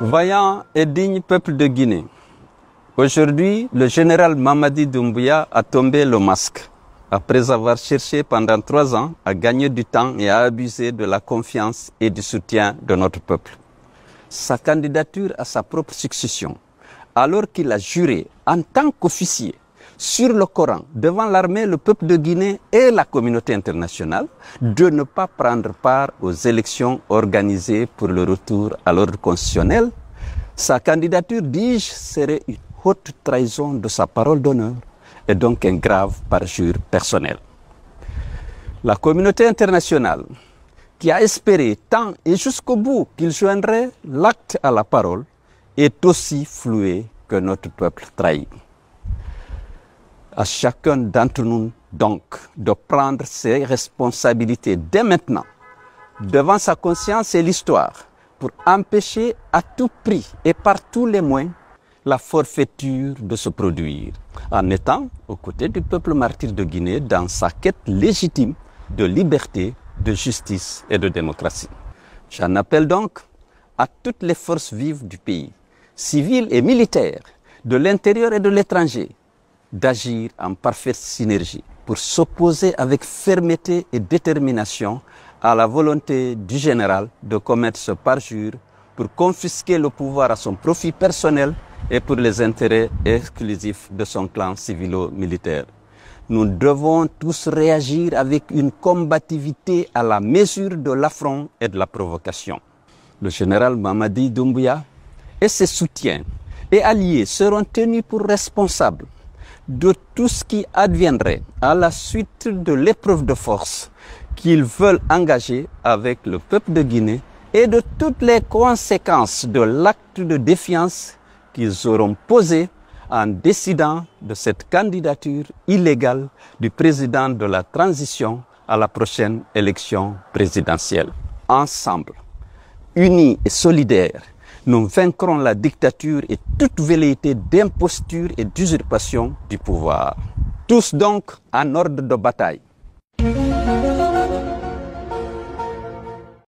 Voyant et digne peuple de Guinée, aujourd'hui, le général Mamadi Doumbouya a tombé le masque après avoir cherché pendant trois ans à gagner du temps et à abuser de la confiance et du soutien de notre peuple. Sa candidature à sa propre succession, alors qu'il a juré en tant qu'officier sur le Coran devant l'armée, le peuple de Guinée et la communauté internationale de ne pas prendre part aux élections organisées pour le retour à l'ordre constitutionnel. Sa candidature, dis-je, serait une haute trahison de sa parole d'honneur et donc un grave parjure personnel. La communauté internationale, qui a espéré tant et jusqu'au bout qu'il joindrait l'acte à la parole, est aussi flouée que notre peuple trahi à chacun d'entre nous donc de prendre ses responsabilités dès maintenant devant sa conscience et l'histoire pour empêcher à tout prix et par tous les moyens la forfaiture de se produire, en étant aux côtés du peuple martyr de Guinée dans sa quête légitime de liberté, de justice et de démocratie. J'en appelle donc à toutes les forces vives du pays, civiles et militaires, de l'intérieur et de l'étranger, d'agir en parfaite synergie pour s'opposer avec fermeté et détermination à la volonté du général de commettre ce parjure pour confisquer le pouvoir à son profit personnel et pour les intérêts exclusifs de son clan civilo-militaire. Nous devons tous réagir avec une combativité à la mesure de l'affront et de la provocation. Le général Mamadi Doumbouya et ses soutiens et alliés seront tenus pour responsables de tout ce qui adviendrait à la suite de l'épreuve de force qu'ils veulent engager avec le peuple de Guinée et de toutes les conséquences de l'acte de défiance qu'ils auront posé en décidant de cette candidature illégale du président de la transition à la prochaine élection présidentielle. Ensemble, unis et solidaires, nous vaincrons la dictature et toute velléité d'imposture et d'usurpation du pouvoir. Tous donc en ordre de bataille.